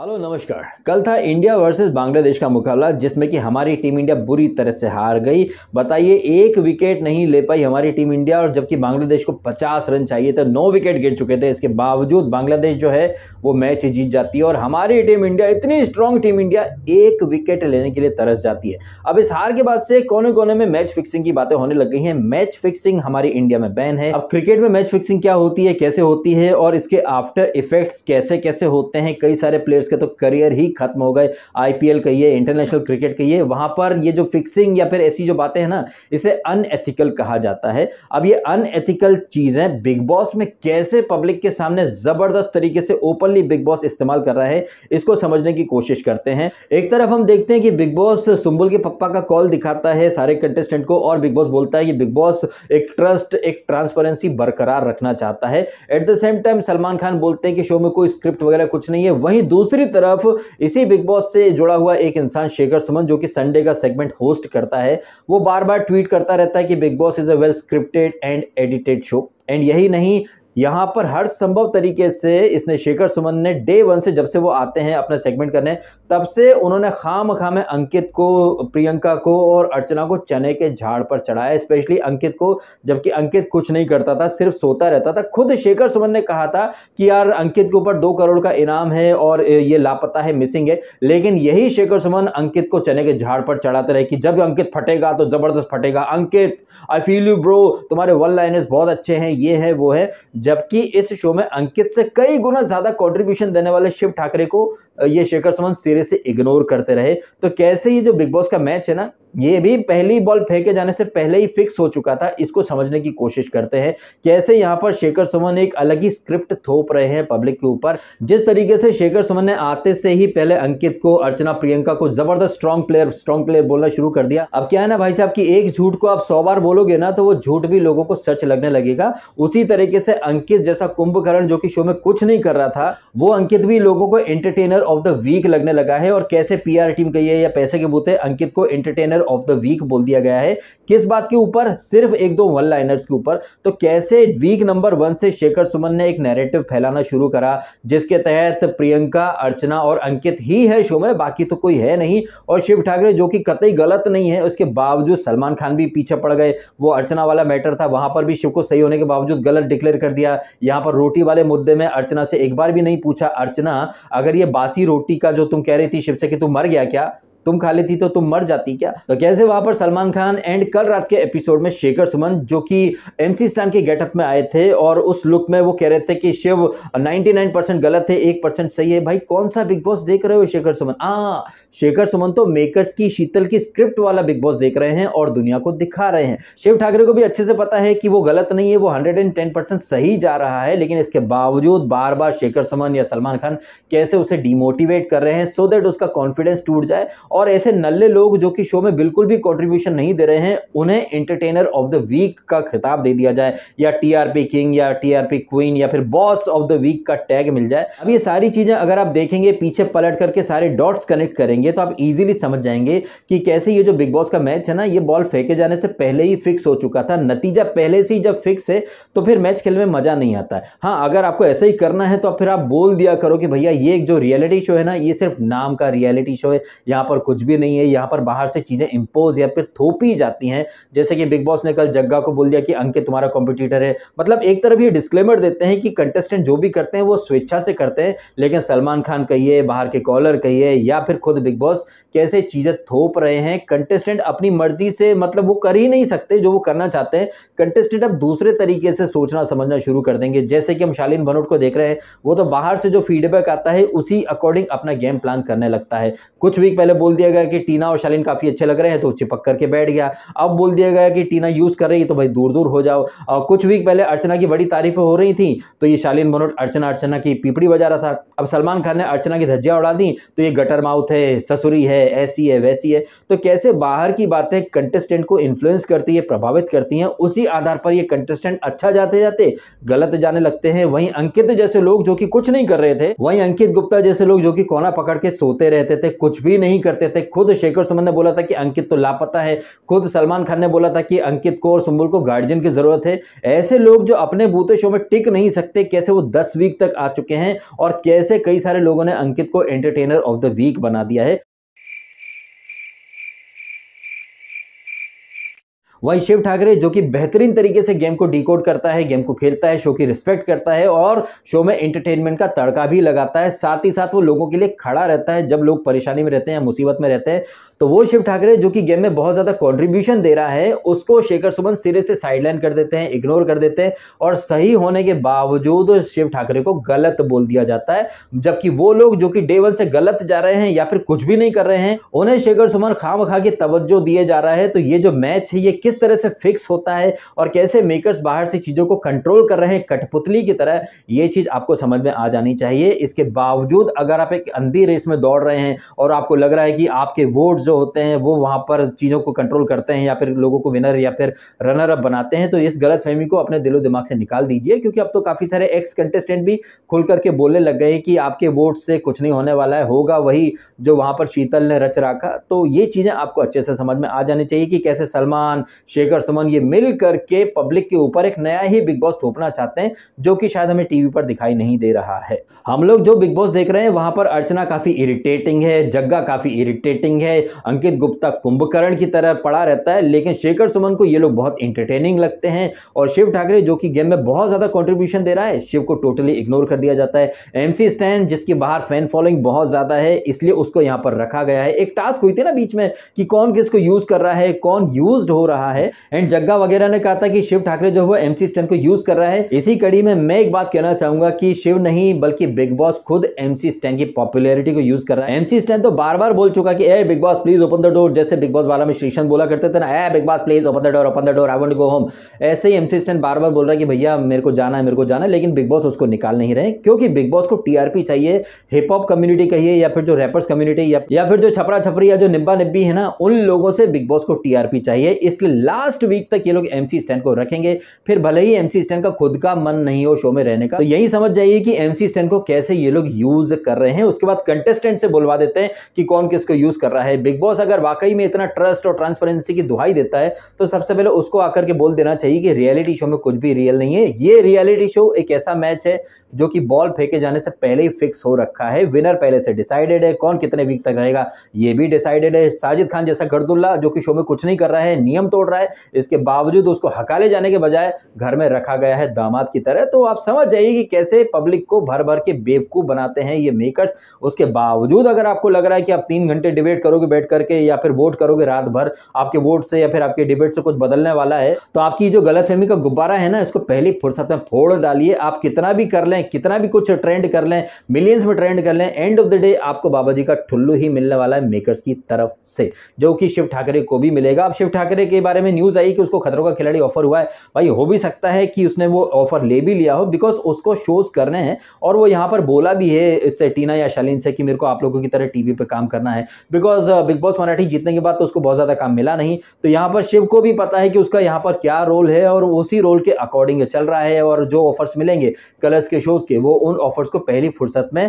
hello नमस्कार कल था इंडिया वर्सेस बांग्लादेश का मुकाबला जिसमें कि हमारी टीम इंडिया बुरी तरह से हार गई बताइए एक विकेट नहीं ले पाई हमारी टीम इंडिया और जबकि बांग्लादेश को 50 रन चाहिए थे नौ विकेट गिर चुके थे इसके बावजूद बांग्लादेश जो है वो मैच जीत जाती है और हमारी टीम इंडिया इतनी स्ट्रांग टीम इंडिया एक विकेट लेने के लिए तरस जाती है अब इस हार के बाद से कोने कोने में मैच फिक्सिंग की बातें होने लग गई हैं मैच फिक्सिंग हमारी इंडिया में बैन है अब क्रिकेट में मैच फिक्सिंग क्या होती है कैसे होती है और इसके आफ्टर इफेक्ट्स कैसे कैसे होते हैं कई सारे प्लेयर्स इसके तो करियर ही खत्म हो गए आईपीएल कहिए इंटरनेशनल क्रिकेट कहिए वहां पर ये जो फिक्सिंग या फिर ऐसी जो बातें हैं ना इसे अनएथिकल कहा जाता है अब ये अनएथिकल चीज़ें बिग बॉस में कैसे पब्लिक के सामने ज़बरदस्त तरीके से ओपनली बिग बॉस इस्तेमाल कर रहा है इसको समझने की कोशिश करते हैं एक तरफ हम देखते हैं कि बिग बॉस सुम्बुल के पप्पा का कॉल दिखाता है सारे कंटेस्टेंट को और बिग बॉस बोलता है कि बिग बॉस एक ट्रस्ट एक ट्रांसपेरेंसी बरकरार रखना चाहता है at the same time Salman Khan बोलते हैं कि शो में कोई स्क्रिप्ट वगैरह कुछ नहीं है वहीं दूसरी दूसरी तरफ इसी बिग बॉस से जुड़ा हुआ एक इंसान शेखर सुमन जो कि संडे का सेगमेंट होस्ट करता है वो बार बार ट्वीट करता रहता है कि Bigg Boss is a well scripted and edited show and यही नहीं यहाँ पर हर संभव तरीके से इसने शेखर सुमन ने डे वन से जब से वो आते हैं अपना सेगमेंट करने तब से उन्होंने खाम खाम अंकित को प्रियंका को और अर्चना को चने के झाड़ पर चढ़ाया स्पेशली अंकित को जबकि अंकित कुछ नहीं करता था सिर्फ सोता रहता था खुद शेखर सुमन ने कहा था कि यार अंकित के ऊपर दो करोड़ का इनाम है और ये लापता है मिसिंग है लेकिन यही शेखर सुमन अंकित को चने के झाड़ पर चढ़ाते रहे कि जब अंकित फटेगा तो ज़बरदस्त फटेगा Ankit I feel you bro तुम्हारे वन लाइनर्स बहुत अच्छे हैं ये है वो है जबकि इस शो में अंकित से कई गुना ज्यादा कॉन्ट्रीब्यूशन देने वाले शिव ठाकरे को ये शेखर सुमन सिरे से इग्नोर करते रहे तो कैसे ये जो बिग बॉस का मैच है ना ये भी पहली बॉल फेंके जाने से पहले ही फिक्स हो चुका था इसको समझने की कोशिश करते हैं कैसे यहाँ पर शेखर सुमन एक अलग ही स्क्रिप्ट थोप रहे हैं पब्लिक के ऊपर जिस तरीके से शेखर सुमन ने आते से ही पहले अंकित को अर्चना प्रियंका को जबरदस्त स्ट्रॉन्ग प्लेयर स्ट्रॉन्ग प्लेयर बोलना शुरू कर दिया अब क्या है ना भाई साहब की एक झूठ को आप सौ बार बोलोगे ना तो वो झूठ भी लोगों को सच लगने लगेगा उसी तरीके से अंकित जैसा कुंभकर्ण जो कि शो में कुछ नहीं कर रहा था वो अंकित भी लोगों को एंटरटेनर ऑफ द वीक लगने लगा है और कैसे पीआर टीम कही है या पैसे के बूते अंकित को एंटरटेनर ऑफ द वीक बोल दिया गया है किस बात के ऊपर सिर्फ एक दो वन लाइनर्स के ऊपर तो कैसे वीक नंबर वन से शेखर सुमन ने एक नैरेटिव फैलाना शुरू करा जिसके तहत प्रियंका अर्चना और अंकित ही है शो में बाकी तो कोई है नहीं और शिव ठाकरे जो कि कतई गलत नहीं है उसके बावजूद सलमान खान भी पीछे पड़ गए वो अर्चना वाला मैटर था वहां पर भी शिव को सही होने के बावजूद गलत डिक्लेयर कर दिया यहां पर रोटी वाले मुद्दे में अर्चना से एक बार भी नहीं पूछा अर्चना अगर ये बात बासी रोटी का जो तुम कह रही थी शिव से कि तू मर गया क्या तुम खा लेती तो तुम मर जाती क्या तो कैसे वहां पर सलमान खान एंड कल रात के एपिसोड में शेखर सुमन जो कि एमसी स्टैंड के गेटअप में आए थे और उस लुक में वो कह रहे थे कि शिव 99 गलत है एक परसेंट सही है भाई कौन सा बिग बॉस देख रहे हो शेखर सुमन हाँ शेखर सुमन तो मेकर्स की शीतल की स्क्रिप्ट वाला बिग बॉस देख रहे हैं और दुनिया को दिखा रहे हैं शिव ठाकरे को भी अच्छे से पता है कि वो गलत नहीं है वो हंड्रेड सही जा रहा है लेकिन इसके बावजूद बार बार शेखर सुमन या सलमान खान कैसे उसे डिमोटिवेट कर रहे हैं सो so देट उसका कॉन्फिडेंस टूट जाए और और ऐसे नल्ले लोग जो कि शो में बिल्कुल भी कंट्रीब्यूशन नहीं दे रहे हैं उन्हें एंटरटेनर ऑफ द वीक का खिताब दे दिया जाए या टीआरपी किंग या टीआरपी क्वीन या फिर बॉस ऑफ द वीक का टैग मिल जाए अब ये सारी चीज़ें अगर आप देखेंगे पीछे पलट करके सारे डॉट्स कनेक्ट करेंगे तो आप इजिली समझ जाएंगे कि कैसे ये जो बिग बॉस का मैच है ना ये बॉल फेंके जाने से पहले ही फिक्स हो चुका था नतीजा पहले से ही जब फिक्स है तो फिर मैच खेलने में मज़ा नहीं आता है हाँ अगर आपको ऐसा ही करना है तो फिर आप बोल दिया करो कि भैया ये जो रियलिटी शो है ना ये सिर्फ नाम का रियलिटी शो है यहाँ पर और कुछ भी नहीं है यहाँ पर बाहर से चीज़ें इम्पोज या फिर थोपी जाती हैं जैसे कि बिग बॉस ने कल जग्गा को बोल दिया कि अंकित तुम्हारा कॉम्पिटिटर है मतलब एक तरफ ये डिस्क्लेमर देते हैं कि कंटेस्टेंट जो भी करते हैं वो स्वेच्छा से करते हैं लेकिन सलमान खान कहिए बाहर के कॉलर कहिए या फिर खुद बिग बॉस कैसे चीज़ें थोप रहे हैं कंटेस्टेंट अपनी मर्जी से मतलब वो कर ही नहीं सकते जो वो करना चाहते हैं कंटेस्टेंट अब दूसरे तरीके से सोचना समझना शुरू कर देंगे जैसे कि हम शालीन भनोट को देख रहे हैं वो तो बाहर से जो फीडबैक आता है उसी अकॉर्डिंग अपना गेम प्लान करने लगता है कुछ वीक पहले बोल बोल दिया गया कि टीना और शालीन काफ़ी अच्छे लग रहे हैं तो चिपक करके बैठ गया अब बोल दिया गया कि टीना यूज़ कर रही है तो भाई दूर दूर हो जाओ और कुछ वीक पहले अर्चना की बड़ी तारीफ़ हो रही थी तो ये शालीन मनोट अर्चना अर्चना की पीपड़ी बजा रहा था अब सलमान खान ने अर्चना की धज्जियाँ उड़ा दी तो ये गटर माउथ है ससुरी है ऐसी है वैसी है तो कैसे बाहर की बातें कंटेस्टेंट को इन्फ्लुएंस करती है प्रभावित करती हैं उसी आधार पर ये कंटेस्टेंट अच्छा जाते जाते गलत जाने लगते हैं वहीं अंकित जैसे लोग जो कि कुछ नहीं कर रहे थे वहीं अंकित गुप्ता जैसे लोग जो कि कोना पकड़ के सोते रहते थे कुछ भी नहीं करते તેતે ખુદ શેખર સમન્ને બોલા થા કે અંકિત તો લાપતા હે ખુદ સલમાન ખાનને બોલા થા કે અંકિત કોર સુમુલ કો ગાર્ડિયન કી જરૂરત હે એસે લોગ જો અપને બૂતે શો મે ટિક નહીં સકતે કેસે વો 10 વીક તક આ ચુકે હે ઓર કેસે કઈ સારે લોગોને અંકિત કો એન્ટરટેનર ઓફ ધ વીક બના દિયા હે वही शिव ठाकरे जो कि बेहतरीन तरीके से गेम को डिकोड करता है गेम को खेलता है शो की रिस्पेक्ट करता है और शो में एंटरटेनमेंट का तड़का भी लगाता है साथ ही साथ वो लोगों के लिए खड़ा रहता है जब लोग परेशानी में रहते हैं मुसीबत में रहते हैं तो वो शिव ठाकरे जो कि गेम में बहुत ज़्यादा कॉन्ट्रीब्यूशन दे रहा है उसको शेखर सुमन सिरे से साइडलाइन कर देते हैं इग्नोर कर देते हैं और सही होने के बावजूद शिव ठाकरे को गलत बोल दिया जाता है जबकि वो लोग जो कि डे वन से गलत जा रहे हैं या फिर कुछ भी नहीं कर रहे हैं उन्हें शेखर सुमन खाम खा के तवज्जो दिए जा रहा है तो ये जो मैच है ये किस तरह से फिक्स होता है और कैसे मेकर्स बाहर से चीज़ों को कंट्रोल कर रहे हैं कठपुतली की तरह ये चीज़ आपको समझ में आ जानी चाहिए इसके बावजूद अगर आप एक अंधी रेस में दौड़ रहे हैं और आपको लग रहा है कि आपके वोट जो होते हैं वो वहाँ पर चीज़ों को कंट्रोल करते हैं या फिर लोगों को विनर या फिर रनर अप बनाते हैं तो इस गलत फहमी को अपने दिलो दिमाग से निकाल दीजिए क्योंकि अब तो काफ़ी सारे एक्स कंटेस्टेंट भी खुल करके बोलने लग गए कि आपके वोट से कुछ नहीं होने वाला है होगा वही जो वहाँ पर शीतल ने रच रखा तो ये चीज़ें आपको अच्छे से समझ में आ जानी चाहिए कि कैसे सलमान शेखर सुमन ये मिल करके पब्लिक के ऊपर एक नया ही बिग बॉस थोपना चाहते हैं जो कि शायद हमें टी पर दिखाई नहीं दे रहा है हम लोग जो बिग बॉस देख रहे हैं वहाँ पर अर्चना काफ़ी इरिटेटिंग है जग्गा काफ़ी इरिटेटिंग है अंकित गुप्ता कुंभकर्ण की तरह पड़ा रहता है लेकिन शेखर सुमन को ये लोग बहुत इंटरटेनिंग लगते हैं और शिव ठाकरे जो कि गेम में बहुत ज़्यादा कॉन्ट्रीब्यूशन दे रहा है शिव को टोटली इग्नोर कर दिया जाता है एम स्टैन जिसकी बाहर फैन फॉलोइंग बहुत ज़्यादा है इसलिए उसको यहाँ पर रखा गया है एक टास्क हुई थी ना बीच में कि कौन किसको यूज़ कर रहा है कौन यूज हो रहा है एंड जग्गा वगैरह ने कहा था कि शिव ठाकरे जो है एमसी स्टैन को यूज़ कर रहा है इसी कड़ी में मैं एक बात कहना चाहूंगा कि शिव नहीं बल्कि बिग बॉस खुद एमसी स्टैन की पॉपुलैरिटी को यूज़ कर रहा है एमसी स्टैन तो बार बार बोल चुका कि ए Bigg Boss please open the door जैसे बिग बॉस वाला में श्रीशांत बोला करते थे ना ए Bigg Boss please open the door open the door I want go home ऐसे ही एमसी स्टैंड बार बार बोल रहा है कि भैया मेरे को जाना है मेरे को जाना है लेकिन बिग बॉस उसको निकाल नहीं रहे क्योंकि बिग बॉस को टीआरपी चाहिए हिप हॉप कम्युनिटी कहिए या फिर जो रैपर्स कम्युनिटी या फिर जो छपरा छपरी या जो निब्बा निब्बी है ना उन लोगों से बिग बॉस को टीआरपी चाहिए इसलिए लास्ट वीक तक ये लोग एमसी स्टैंड को रखेंगे फिर भले ही एमसी स्टैंड का खुद का मन नहीं हो शो में रहने का तो यही समझ जाइए कि एमसी स्टैंड को कैसे ये लोग यूज कर रहे हैं उसके बाद कंटेस्टेंट से बुलवा देते हैं कि कौन किसको यूज कर रहा है बिग बॉस अगर वाकई में इतना ट्रस्ट और ट्रांसपेरेंसी की दुहाई देता है तो सबसे पहले उसको आकर के बोल देना चाहिए कि रियलिटी शो में कुछ भी रियल नहीं है ये रियलिटी शो एक ऐसा मैच है जो कि बॉल फेंके जाने से पहले ही फिक्स हो रखा है विनर पहले से डिसाइडेड है कौन कितने वीक तक रहेगा ये भी डिसाइडेड है साजिद खान जैसा गर्दुल्ला जो कि शो में कुछ नहीं कर रहा है नियम तोड़ रहा है इसके बावजूद उसको हकाले जाने के बजाय घर में रखा गया है दामाद की तरह तो आप समझ जाइए कि कैसे पब्लिक को भर भर के बेवकूफ़ बनाते हैं ये मेकर्स उसके बावजूद अगर आपको लग रहा है कि आप तीन घंटे डिबेट करोगे बैठ करके या फिर वोट करोगे रात भर आपके वोट से या फिर आपके डिबेट से कुछ बदलने वाला है तो आपकी जो गलत फहमी का गुब्बारा है ना इसको पहली फुर्सत में फोड़ डालिए आप कितना भी कर लें कितना भी कुछ ट्रेंड कर लें मिलियंस में ट्रेंड कर लें एंड ऑफ द डे आपको बाबा जी का ठुल्लू ही मिलने वाला है मेकर्स की तरफ से जो कि शिव ठाकरे को भी मिलेगा अब शिव ठाकरे के बारे में न्यूज़ आई कि उसको खतरों का खिलाड़ी ऑफर हुआ है भाई हो भी सकता है कि उसने वो ऑफर ले भी लिया हो बिकॉज उसको शोज करने हैं और वो यहाँ पर बोला भी है इससे टीना या शालीन से कि मेरे को आप लोगों की तरह टीवी पर काम करना है बिकॉज बिग बॉस मराठी जीतने के बाद तो उसको बहुत ज़्यादा काम मिला नहीं तो यहाँ पर शिव को भी पता है कि उसका यहाँ पर क्या रोल है और उसी रोल के अकॉर्डिंग चल रहा है और जो ऑफर्स मिलेंगे कलर्स के शोज़ के वो उन ऑफर्स को पहली फुर्सत में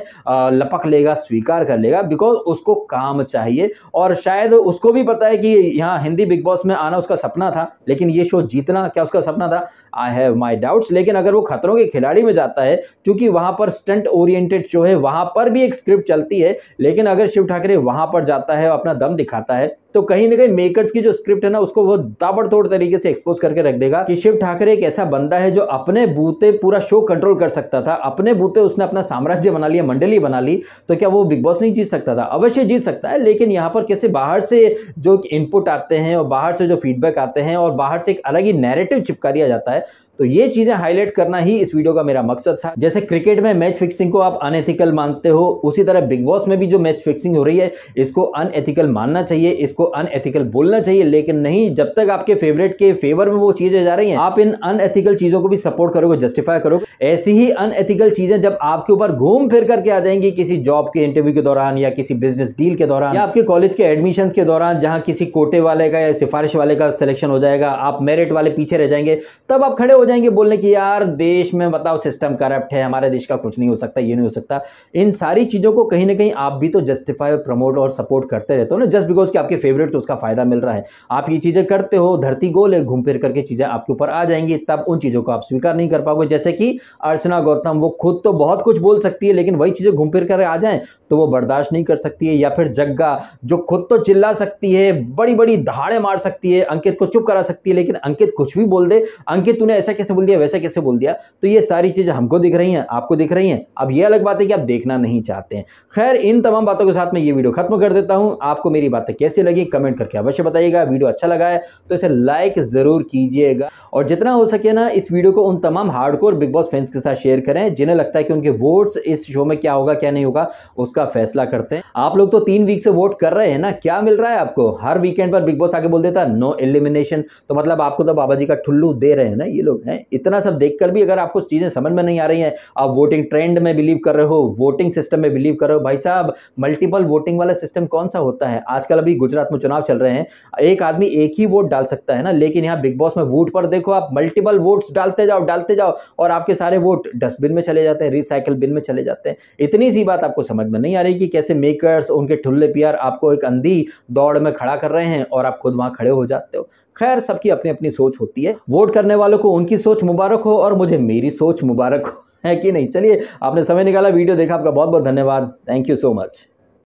लपक लेगा स्वीकार कर लेगा बिकॉज उसको काम चाहिए और शायद उसको भी पता है कि यहाँ हिंदी बिग बॉस में आना उसका सपना था लेकिन ये शो जीतना क्या उसका सपना था आई हैव माई डाउट्स लेकिन अगर वो खतरों के खिलाड़ी में जाता है क्योंकि वहाँ पर स्टंट ओरिएंटेड शो है वहाँ पर भी एक स्क्रिप्ट चलती है लेकिन अगर शिव ठाकरे वहाँ पर जाता है अपना अपना दम दिखाता है तो कहीं ना कहीं मेकर्स की जो स्क्रिप्ट है ना उसको वो ताबड़तोड़ तरीके से एक्सपोज करके रख देगा कि शिव ठाकरे एक ऐसा बंदा है जो अपने बूते पूरा शो कंट्रोल कर सकता था अपने बूते उसने अपना साम्राज्य बना लिया मंडली बना ली तो क्या वो बिग बॉस नहीं जीत सकता था अवश्य जीत सकता है लेकिन यहाँ पर कैसे बाहर से जो इनपुट आते हैं और बाहर से जो फीडबैक आते हैं और बाहर से एक अलग ही नैरेटिव चिपका दिया जाता है तो ये चीज़ें हाईलाइट करना ही इस वीडियो का मेरा मकसद था जैसे क्रिकेट में मैच फिक्सिंग को आप अनएथिकल मानते हो उसी तरह बिग बॉस में भी जो मैच फिक्सिंग हो रही है इसको अनएथिकल मानना चाहिए इसको को अनएथिकल बोलना चाहिए लेकिन नहीं जब तक आपके फेवरेट के फेवर में वो चीजें जा रही हैं आप इन अनएथिकल चीजों को भी सपोर्ट करोगे जस्टिफाई करोगे ऐसी ही अनएथिकल चीजें जब आपके ऊपर घूम फिर करके आ जाएंगी किसी जॉब के इंटरव्यू के दौरान या किसी बिजनेस डील के दौरान या आपके कॉलेज के एडमिशन के दौरान जहां किसी कोटे वाले का या सिफारिश वाले का सिलेक्शन हो जाएगा आप मेरिट वाले पीछे रह जाएंगे तब आप खड़े हो जाएंगे बोलने की यार देश में बताओ सिस्टम करप्ट है हमारे देश का कुछ नहीं हो सकता ये नहीं हो सकता इन सारी चीजों को कहीं ना कहीं आप भी तो जस्टिफाई प्रमोट और सपोर्ट करते रहते हो ना जस्ट बिकॉज कि आपके फेवरेट फेवरेट तो उसका फ़ायदा मिल रहा है आप ये चीज़ें करते हो धरती गोल है घूम फिर करके चीज़ें आपके ऊपर आ जाएंगी तब उन चीज़ों को आप स्वीकार नहीं कर पाओगे जैसे कि अर्चना गौतम वो खुद तो बहुत कुछ बोल सकती है लेकिन वही चीज़ें घूम फिर कर आ जाए तो वो बर्दाश्त नहीं कर सकती है या फिर जग्गा जो खुद तो चिल्ला सकती है बड़ी बड़ी धाड़े मार सकती है अंकित को चुप करा सकती है लेकिन अंकित कुछ भी बोल दे अंकित तूने ऐसा कैसे बोल दिया वैसा कैसे बोल दिया तो ये सारी चीज़ें हमको दिख रही हैं आपको दिख रही हैं अब ये अलग बात है कि आप देखना नहीं चाहते हैं खैर इन तमाम बातों के साथ में ये वीडियो खत्म कर देता हूं आपको मेरी बातें कैसे लगी बताइए कमेंट करके अवश्य बताइएगा वीडियो अच्छा लगा है तो इसे लाइक ज़रूर कीजिएगा और जितना हो सके ना इस वीडियो को उन तमाम हार्डकोर बिग बॉस फैंस के साथ शेयर करें जिन्हें लगता है कि उनके वोट्स इस शो में क्या होगा क्या नहीं होगा उसका फैसला करते हैं आप लोग तो तीन वीक से वोट कर रहे हैं ना क्या मिल रहा है आपको हर वीकेंड पर बिग बॉस आगे बोल देता नो एलिमिनेशन तो मतलब आपको तो बाबा जी का ठुल्लू दे रहे हैं ना ये लोग हैं इतना सब देख भी अगर आपको चीज़ें समझ में नहीं आ रही है आप वोटिंग ट्रेंड में बिलीव कर रहे हो वोटिंग सिस्टम में बिलीव कर रहे हो भाई साहब मल्टीपल वोटिंग वाला सिस्टम कौन सा होता है आजकल अभी गुजरात में चुनाव चल रहे हैं एक आदमी एक ही वोट डाल सकता है ना लेकिन यहाँ बिग बॉस में वोट पर देखो आप मल्टीपल वोट्स डालते जाओ डालते जाओ और आपके सारे वोट डस्टबिन में चले जाते हैं रिसाइकल बिन में चले जाते हैं इतनी सी बात आपको समझ में नहीं आ रही कि कैसे मेकर्स उनके ठुल्ले प्यार आपको एक अंधी दौड़ में खड़ा कर रहे हैं और आप खुद वहाँ खड़े हो जाते हो खैर सबकी अपनी अपनी सोच होती है वोट करने वालों को उनकी सोच मुबारक हो और मुझे मेरी सोच मुबारक हो है कि नहीं चलिए आपने समय निकाला वीडियो देखा आपका बहुत बहुत धन्यवाद थैंक यू सो मच